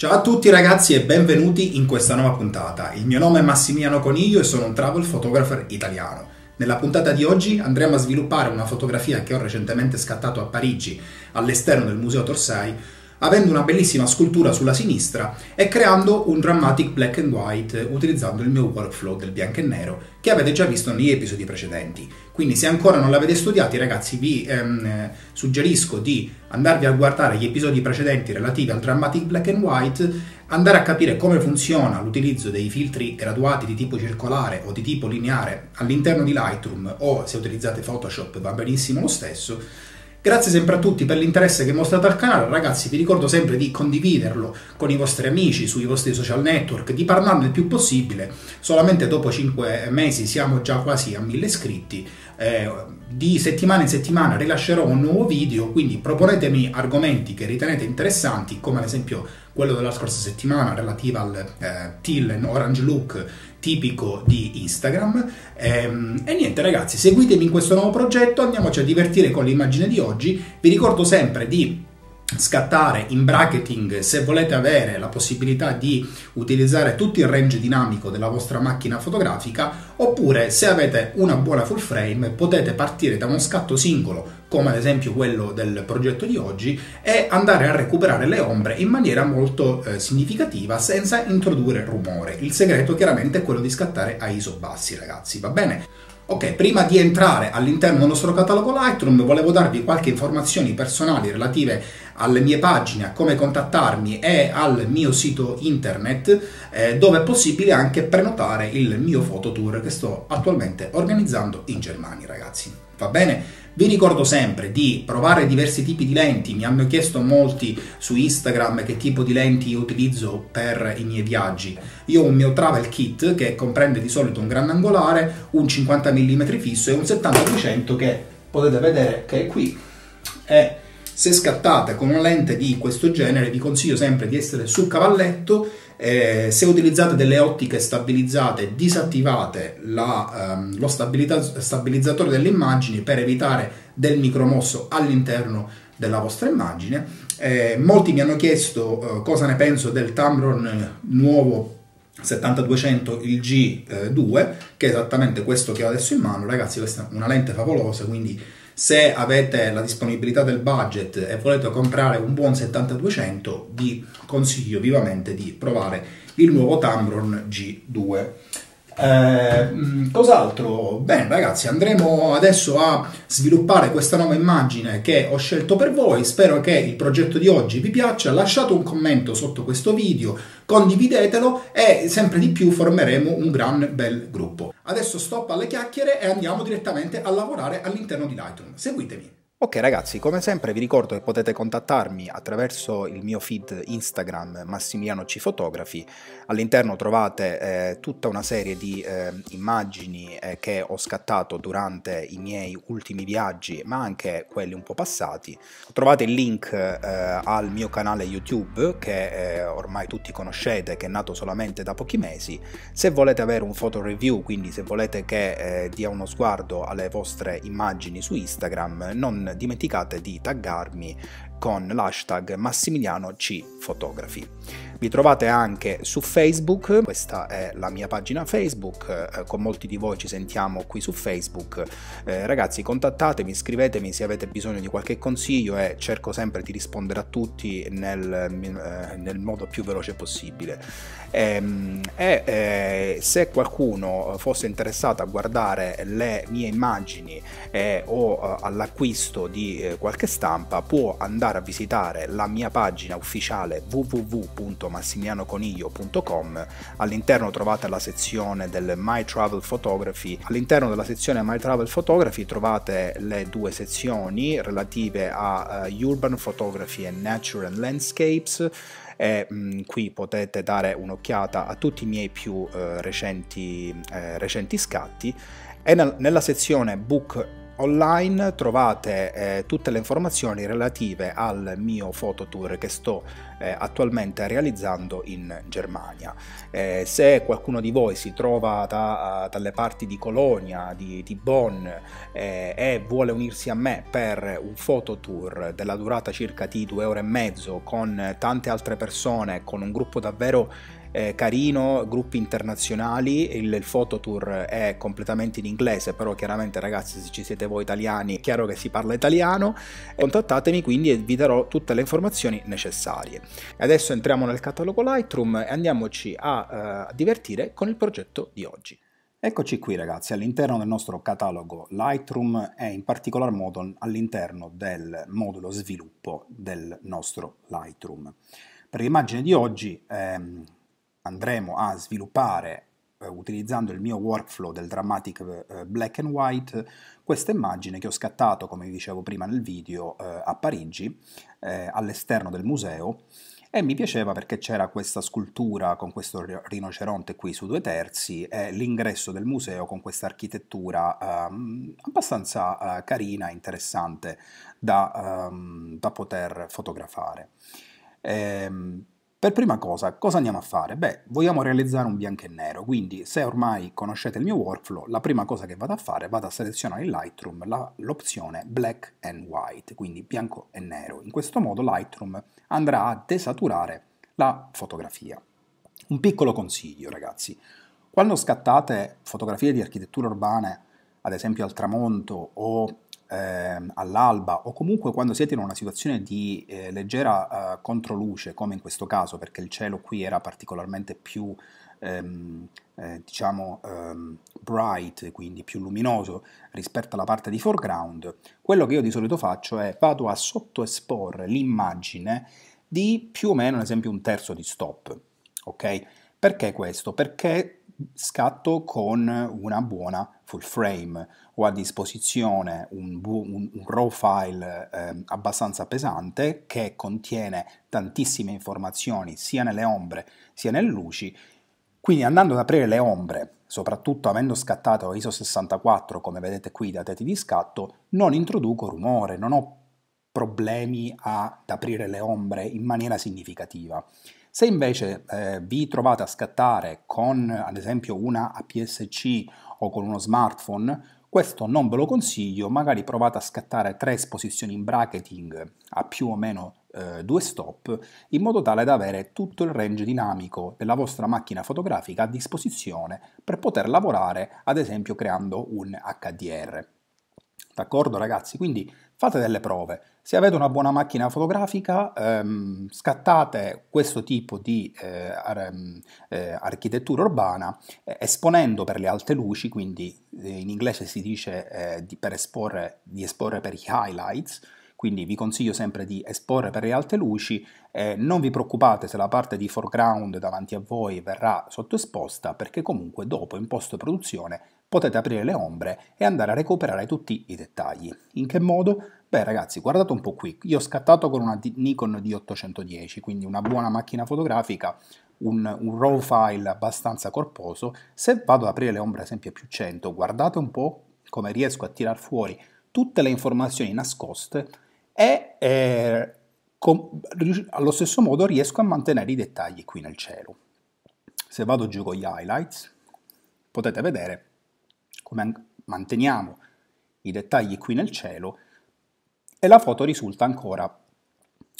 Ciao a tutti ragazzi e benvenuti in questa nuova puntata. Il mio nome è Massimiliano Coniglio e sono un travel photographer italiano. Nella puntata di oggi andremo a sviluppare una fotografia che ho recentemente scattato a Parigi all'esterno del Museo Torsai avendo una bellissima scultura sulla sinistra e creando un dramatic black and white eh, utilizzando il mio workflow del bianco e nero che avete già visto negli episodi precedenti. Quindi se ancora non l'avete studiato ragazzi vi ehm, suggerisco di andarvi a guardare gli episodi precedenti relativi al dramatic black and white, andare a capire come funziona l'utilizzo dei filtri graduati di tipo circolare o di tipo lineare all'interno di Lightroom o se utilizzate Photoshop va benissimo lo stesso Grazie sempre a tutti per l'interesse che mostrate al canale, ragazzi vi ricordo sempre di condividerlo con i vostri amici sui vostri social network, di parlarne il più possibile, solamente dopo 5 mesi siamo già quasi a 1000 iscritti, eh, di settimana in settimana rilascerò un nuovo video, quindi proponetemi argomenti che ritenete interessanti, come ad esempio quello della scorsa settimana relativo al eh, and Orange Look tipico di Instagram. Ehm, e niente ragazzi, seguitemi in questo nuovo progetto, andiamoci a divertire con l'immagine di oggi. Vi ricordo sempre di scattare in bracketing se volete avere la possibilità di utilizzare tutto il range dinamico della vostra macchina fotografica oppure se avete una buona full frame potete partire da uno scatto singolo come ad esempio quello del progetto di oggi e andare a recuperare le ombre in maniera molto eh, significativa senza introdurre rumore il segreto chiaramente è quello di scattare a ISO bassi ragazzi va bene Ok, prima di entrare all'interno del nostro catalogo Lightroom volevo darvi qualche informazione personali relative alle mie pagine, a come contattarmi e al mio sito internet eh, dove è possibile anche prenotare il mio fototour che sto attualmente organizzando in Germania ragazzi. Va bene? Vi ricordo sempre di provare diversi tipi di lenti, mi hanno chiesto molti su Instagram che tipo di lenti utilizzo per i miei viaggi. Io ho un mio travel kit che comprende di solito un grande angolare, un 50 mm fisso e un 70-200 che potete vedere che è qui è se scattate con una lente di questo genere vi consiglio sempre di essere sul cavalletto, eh, se utilizzate delle ottiche stabilizzate disattivate la, ehm, lo stabilizz- stabilizzatore delle immagini per evitare del micromosso all'interno della vostra immagine. Eh, molti mi hanno chiesto eh, cosa ne penso del Tamron nuovo 7200 il G2 eh, che è esattamente questo che ho adesso in mano ragazzi questa è una lente favolosa quindi se avete la disponibilità del budget e volete comprare un buon 7200 vi consiglio vivamente di provare il nuovo Tamron G2 eh, mm, cos'altro? Bene ragazzi, andremo adesso a sviluppare questa nuova immagine che ho scelto per voi, spero che il progetto di oggi vi piaccia, lasciate un commento sotto questo video, condividetelo e sempre di più formeremo un gran bel gruppo. Adesso stop alle chiacchiere e andiamo direttamente a lavorare all'interno di Lightroom, seguitemi! Ok ragazzi, come sempre vi ricordo che potete contattarmi attraverso il mio feed Instagram Massimiliano C Fotografi. All'interno trovate eh, tutta una serie di eh, immagini eh, che ho scattato durante i miei ultimi viaggi, ma anche quelli un po' passati. Trovate il link eh, al mio canale YouTube che eh, ormai tutti conoscete, che è nato solamente da pochi mesi. Se volete avere un photo review, quindi se volete che eh, dia uno sguardo alle vostre immagini su Instagram, non dimenticate di taggarmi con l'hashtag Massimiliano C Fotografi. Vi trovate anche su Facebook, questa è la mia pagina Facebook, eh, con molti di voi ci sentiamo qui su Facebook. Eh, ragazzi contattatemi, scrivetemi se avete bisogno di qualche consiglio e cerco sempre di rispondere a tutti nel, eh, nel modo più veloce possibile. Ehm, e eh, se qualcuno fosse interessato a guardare le mie immagini o all'acquisto di qualche stampa può andare andare a visitare la mia pagina ufficiale www.massimianoconiglio.com. All'interno trovate la sezione del My Travel Photography. All'interno della sezione My Travel Photography trovate le due sezioni relative a uh, Urban Photography e Natural Landscapes e mh, mm, qui potete dare un'occhiata a tutti i miei più eh, recenti, eh, recenti, scatti e nel, nella sezione book Online trovate eh, tutte le informazioni relative al mio tour che sto eh, attualmente realizzando in Germania. Eh, se qualcuno di voi si trova da, dalle parti di Colonia, di, di Bonn eh, e vuole unirsi a me per un tour della durata circa di due ore e mezzo con tante altre persone, con un gruppo davvero eh, carino, gruppi internazionali, il, il fototour è completamente in inglese, però chiaramente ragazzi se ci siete voi italiani è chiaro che si parla italiano, contattatemi quindi e vi darò tutte le informazioni necessarie. Adesso entriamo nel catalogo Lightroom e andiamoci a eh, divertire con il progetto di oggi. Eccoci qui ragazzi all'interno del nostro catalogo Lightroom e in particolar modo all'interno del modulo sviluppo del nostro Lightroom. Per l'immagine di oggi ehm, andremo a sviluppare eh, utilizzando il mio workflow del Dramatic eh, Black and White questa immagine che ho scattato, come vi dicevo prima nel video, eh, a Parigi, eh, all'esterno del museo, e mi piaceva perché c'era questa scultura con questo rinoceronte qui su due terzi e l'ingresso del museo con questa architettura ehm, eh, abbastanza carina, interessante da, ehm, da poter fotografare. Ehm, per prima cosa, cosa andiamo a fare? Beh, vogliamo realizzare un bianco e nero, quindi se ormai conoscete il mio workflow, la prima cosa che vado a fare, vado a selezionare in Lightroom l'opzione black and white, quindi bianco e nero. In questo modo Lightroom andrà a desaturare la fotografia. Un piccolo consiglio, ragazzi. Quando scattate fotografie di architetture urbane, ad esempio al tramonto o eh, all'alba o comunque quando siete in una situazione di eh, leggera eh, controluce, come in questo caso, perché il cielo qui era particolarmente più ehm, eh, diciamo ehm, bright, quindi più luminoso rispetto alla parte di foreground, quello che io di solito faccio è vado a sottoesporre l'immagine di più o meno, ad esempio, un terzo di stop. Ok? Perché questo? Perché scatto con una buona full frame, ho a disposizione un, un, un RAW file eh, abbastanza pesante che contiene tantissime informazioni sia nelle ombre sia nelle luci. Quindi andando ad aprire le ombre, soprattutto avendo scattato ISO 64 come vedete qui da tetti di scatto, non introduco rumore, non ho problemi ad aprire le ombre in maniera significativa. Se invece eh, vi trovate a scattare con ad esempio una APS-C o con uno smartphone, questo non ve lo consiglio, magari provate a scattare tre esposizioni in bracketing a più o meno eh, due stop in modo tale da avere tutto il range dinamico della vostra macchina fotografica a disposizione per poter lavorare ad esempio creando un HDR. D'accordo ragazzi? Quindi fate delle prove. Se avete una buona macchina fotografica, ehm, scattate questo tipo di eh, ar ehm, eh, architettura urbana eh, esponendo per le alte luci, quindi eh, in inglese si dice eh, di, per esporre, di esporre per gli highlights, quindi vi consiglio sempre di esporre per le alte luci, eh, non vi preoccupate se la parte di foreground davanti a voi verrà sottoesposta perché comunque dopo in post produzione potete aprire le ombre e andare a recuperare tutti i dettagli. In che modo? Beh ragazzi, guardate un po' qui, io ho scattato con una Nikon D810, quindi una buona macchina fotografica, un, un RAW file abbastanza corposo, se vado ad aprire le ombre ad esempio più 100, guardate un po' come riesco a tirar fuori tutte le informazioni nascoste e eh, con, allo stesso modo riesco a mantenere i dettagli qui nel cielo. Se vado giù con gli highlights potete vedere come manteniamo i dettagli qui nel cielo e la foto risulta ancora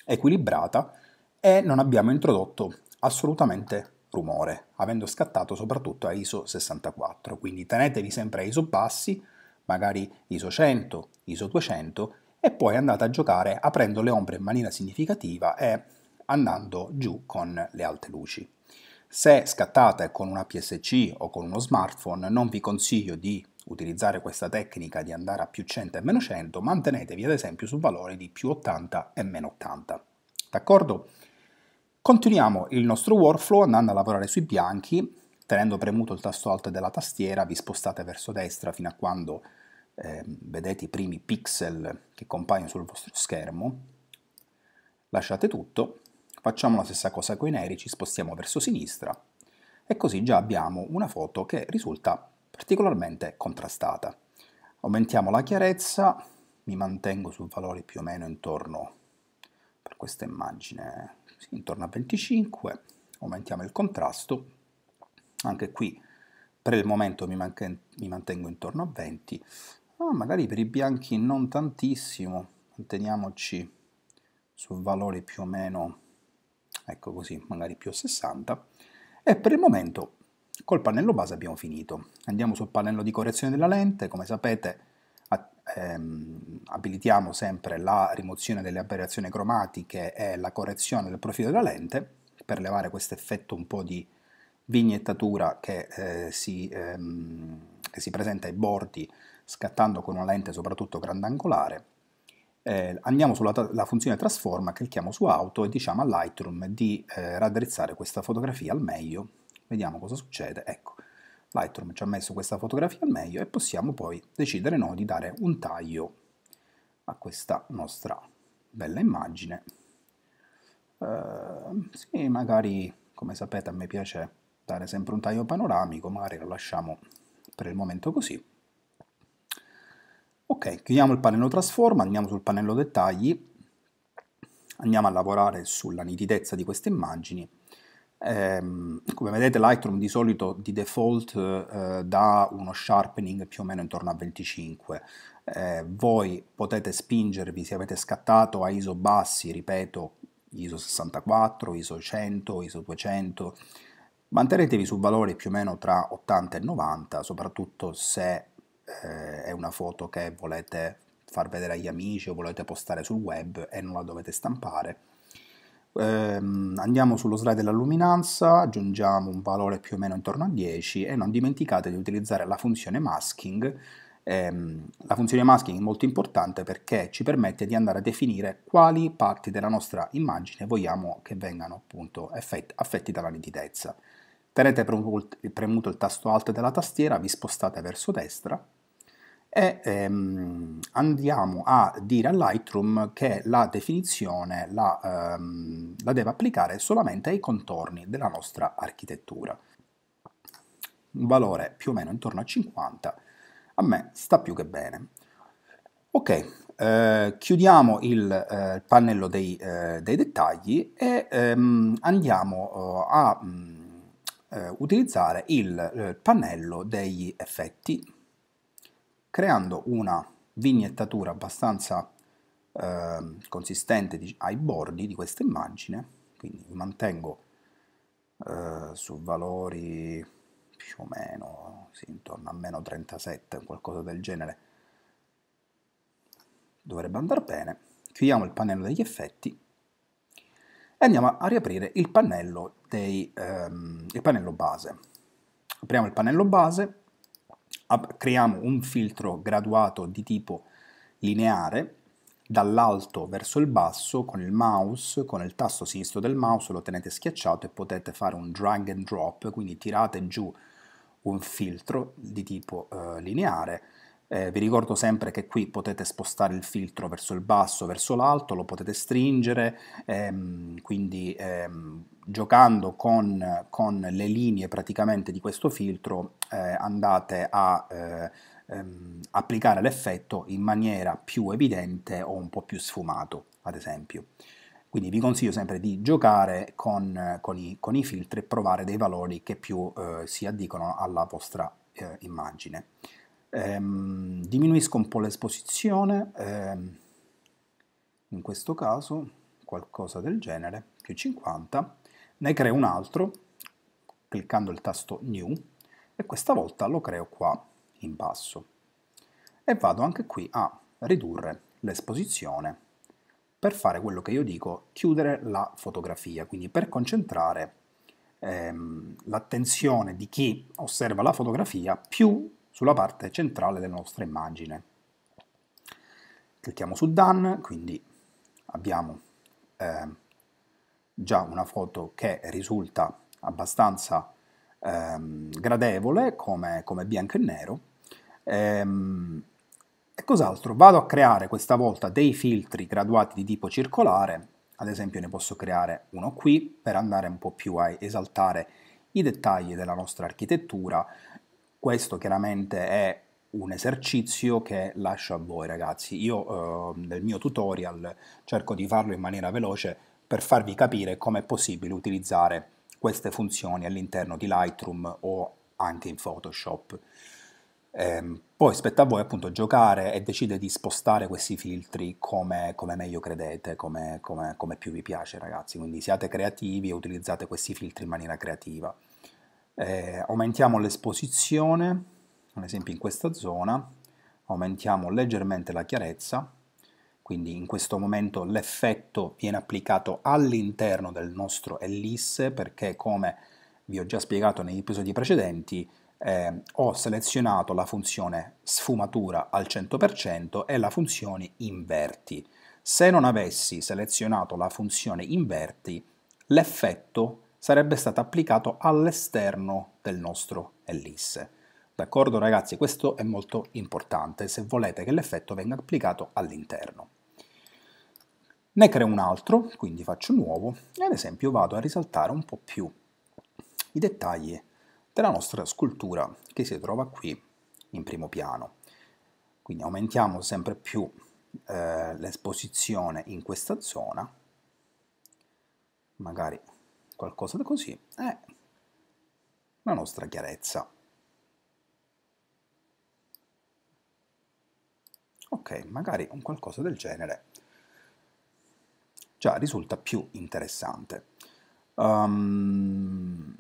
equilibrata e non abbiamo introdotto assolutamente rumore, avendo scattato soprattutto a ISO 64. Quindi tenetevi sempre a ISO bassi, magari ISO 100, ISO 200 e poi andate a giocare aprendo le ombre in maniera significativa e andando giù con le alte luci. Se scattate con una PSC o con uno smartphone non vi consiglio di utilizzare questa tecnica di andare a più 100 e meno 100, mantenetevi ad esempio su valori di più 80 e meno 80. D'accordo? Continuiamo il nostro workflow andando a lavorare sui bianchi, tenendo premuto il tasto alto della tastiera vi spostate verso destra fino a quando eh, vedete i primi pixel che compaiono sul vostro schermo, lasciate tutto Facciamo la stessa cosa con i neri, ci spostiamo verso sinistra e così già abbiamo una foto che risulta particolarmente contrastata. Aumentiamo la chiarezza, mi mantengo su valori più o meno intorno, per questa immagine, sì, intorno a 25, aumentiamo il contrasto, anche qui per il momento mi, mi mantengo intorno a 20, ma magari per i bianchi non tantissimo, manteniamoci su valori più o meno ecco così, magari più 60, e per il momento col pannello base abbiamo finito. Andiamo sul pannello di correzione della lente, come sapete ehm, abilitiamo sempre la rimozione delle aberrazioni cromatiche e la correzione del profilo della lente per levare questo effetto un po' di vignettatura che, eh, si, ehm, che si presenta ai bordi scattando con una lente soprattutto grandangolare eh, andiamo sulla funzione trasforma, clicchiamo su auto e diciamo a Lightroom di eh, raddrizzare questa fotografia al meglio. Vediamo cosa succede. Ecco, Lightroom ci ha messo questa fotografia al meglio e possiamo poi decidere noi di dare un taglio a questa nostra bella immagine. Eh, sì, magari, come sapete, a me piace dare sempre un taglio panoramico, magari lo lasciamo per il momento così. Ok, chiudiamo il pannello trasforma, andiamo sul pannello dettagli, andiamo a lavorare sulla nitidezza di queste immagini. Ehm, come vedete Lightroom di solito di default eh, dà uno sharpening più o meno intorno a 25. Eh, voi potete spingervi, se avete scattato a ISO bassi, ripeto, ISO 64, ISO 100, ISO 200, mantenetevi su valori più o meno tra 80 e 90, soprattutto se eh, è una foto che volete far vedere agli amici o volete postare sul web e non la dovete stampare. Ehm, andiamo sullo slide della luminanza, aggiungiamo un valore più o meno intorno a 10 e non dimenticate di utilizzare la funzione masking. Ehm, la funzione masking è molto importante perché ci permette di andare a definire quali parti della nostra immagine vogliamo che vengano appunto affetti dalla nitidezza. Tenete premuto il tasto alto della tastiera, vi spostate verso destra e ehm, andiamo a dire a Lightroom che la definizione la, ehm, la deve applicare solamente ai contorni della nostra architettura. Un valore più o meno intorno a 50, a me sta più che bene. Ok, eh, chiudiamo il eh, pannello dei, eh, dei, dettagli e ehm, andiamo eh, a mm, eh, utilizzare eh, il pannello degli effetti creando una vignettatura abbastanza eh, consistente di, ai bordi di questa immagine, quindi mi mantengo eh, su valori più o meno, sì, intorno a meno 37, qualcosa del genere, dovrebbe andare bene. Chiudiamo il pannello degli effetti e andiamo a riaprire il pannello, dei, ehm, il pannello base. Apriamo il pannello base creiamo un filtro graduato di tipo lineare dall'alto verso il basso con il mouse, con il tasto sinistro del mouse lo tenete schiacciato e potete fare un drag and drop, quindi tirate giù un filtro di tipo eh, lineare eh, vi ricordo sempre che qui potete spostare il filtro verso il basso, verso l'alto, lo potete stringere, ehm, quindi ehm, giocando con, con, le linee praticamente di questo filtro eh, andate a eh, ehm, applicare l'effetto in maniera più evidente o un po' più sfumato, ad esempio. Quindi vi consiglio sempre di giocare con, con, i, con i, filtri e provare dei valori che più eh, si addicono alla vostra eh, immagine ehm, diminuisco un po' l'esposizione, ehm, in questo caso qualcosa del genere, più 50, ne creo un altro cliccando il tasto New e questa volta lo creo qua in basso e vado anche qui a ridurre l'esposizione per fare quello che io dico, chiudere la fotografia, quindi per concentrare ehm, l'attenzione di chi osserva la fotografia più sulla parte centrale della nostra immagine. Clicchiamo su Done, quindi abbiamo eh, già una foto che risulta abbastanza ehm, gradevole come, come, bianco e nero. Ehm, e cos'altro? Vado a creare questa volta dei filtri graduati di tipo circolare, ad esempio ne posso creare uno qui per andare un po' più a esaltare i dettagli della nostra architettura questo chiaramente è un esercizio che lascio a voi ragazzi. Io eh, nel mio tutorial cerco di farlo in maniera veloce per farvi capire come è possibile utilizzare queste funzioni all'interno di Lightroom o anche in Photoshop. Eh, poi spetta a voi appunto giocare e decidere di spostare questi filtri come, come meglio credete, come, come, come più vi piace ragazzi, quindi siate creativi e utilizzate questi filtri in maniera creativa eh, aumentiamo l'esposizione, ad esempio in questa zona, aumentiamo leggermente la chiarezza, quindi in questo momento l'effetto viene applicato all'interno del nostro ellisse perché come vi ho già spiegato negli episodi precedenti eh, ho selezionato la funzione sfumatura al 100% e la funzione inverti. Se non avessi selezionato la funzione inverti, l'effetto sarebbe stato applicato all'esterno del nostro ellisse. D'accordo ragazzi, questo è molto importante se volete che l'effetto venga applicato all'interno. Ne creo un altro, quindi faccio nuovo e ad esempio vado a risaltare un po' più i dettagli della nostra scultura che si trova qui in primo piano. Quindi aumentiamo sempre più eh, l'esposizione in questa zona, magari qualcosa così, è eh, la nostra chiarezza. Ok, magari un qualcosa del genere già risulta più interessante. Um,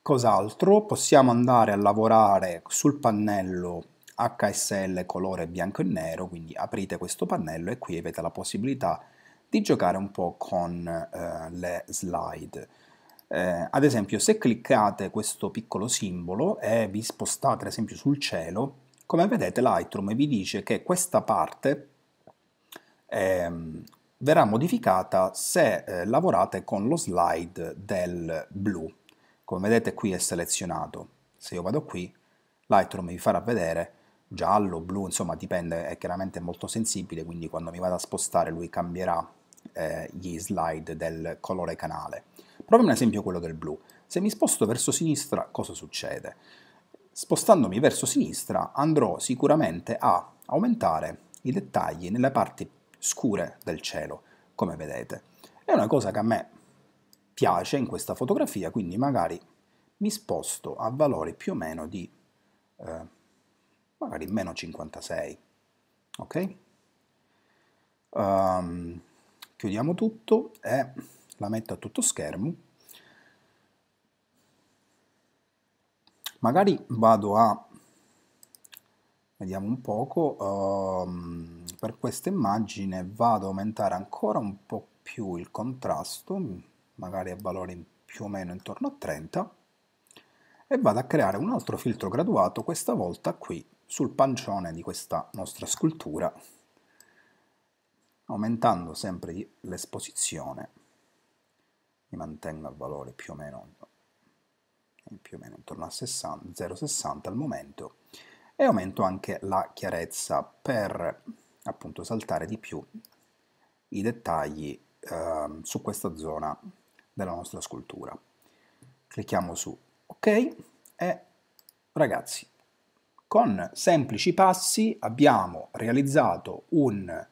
cos'altro? Possiamo andare a lavorare sul pannello HSL colore bianco e nero, quindi aprite questo pannello e qui avete la possibilità di giocare un po' con uh, le slide. Eh, ad esempio, se cliccate questo piccolo simbolo e vi spostate ad esempio sul cielo, come vedete Lightroom vi dice che questa parte ehm, verrà modificata se eh, lavorate con lo slide del blu. Come vedete qui è selezionato. Se io vado qui, Lightroom vi farà vedere giallo, blu, insomma dipende, è chiaramente molto sensibile, quindi quando mi vado a spostare lui cambierà eh, gli slide del colore canale. Proviamo un esempio quello del blu. Se mi sposto verso sinistra, cosa succede? Spostandomi verso sinistra andrò sicuramente a aumentare i dettagli nelle parti scure del cielo, come vedete. È una cosa che a me piace in questa fotografia, quindi magari mi sposto a valori più o meno di eh, magari meno 56, ok? Um, chiudiamo tutto e la metto a tutto schermo, magari vado a, vediamo un poco, um, per questa immagine vado ad aumentare ancora un po' più il contrasto, magari a valori più o meno intorno a 30, e vado a creare un altro filtro graduato, questa volta qui sul pancione di questa nostra scultura aumentando sempre l'esposizione mi mantengo al valore più o meno, eh, più o meno intorno a 0,60 al momento e aumento anche la chiarezza per appunto saltare di più i dettagli eh, su questa zona della nostra scultura. Clicchiamo su ok e ragazzi con semplici passi abbiamo realizzato un,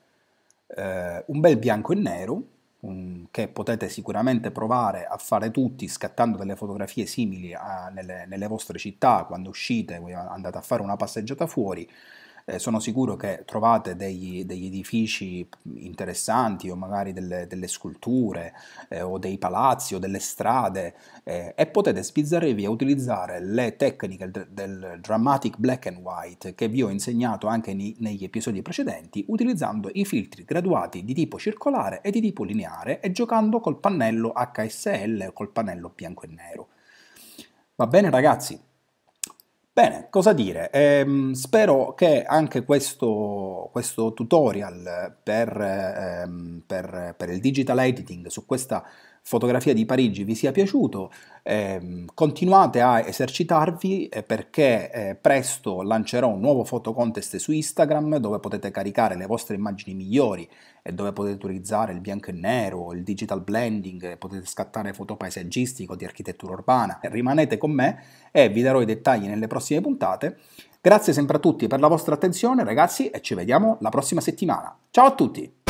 eh, un bel bianco e nero che potete sicuramente provare a fare tutti scattando delle fotografie simili a, nelle, nelle vostre città quando uscite, andate a fare una passeggiata fuori, eh, sono sicuro che trovate degli, degli, edifici interessanti o magari delle, delle sculture eh, o dei palazzi o delle strade eh, e potete sbizzarrirvi a utilizzare le tecniche del, dramatic black and white che vi ho insegnato anche nei, negli episodi precedenti utilizzando i filtri graduati di tipo circolare e di tipo lineare e giocando col pannello HSL col pannello bianco e nero. Va bene ragazzi, Bene, cosa dire? Ehm, spero che anche questo, questo tutorial per, ehm, per, per il digital editing su questa Fotografia di Parigi vi sia piaciuto, eh, continuate a esercitarvi eh, perché eh, presto lancerò un nuovo fotocontest su Instagram dove potete caricare le vostre immagini migliori e dove potete utilizzare il bianco e nero, il digital blending, potete scattare foto paesaggistico, di architettura urbana. Rimanete con me e vi darò i dettagli nelle prossime puntate. Grazie sempre a tutti per la vostra attenzione ragazzi e ci vediamo la prossima settimana. Ciao a tutti!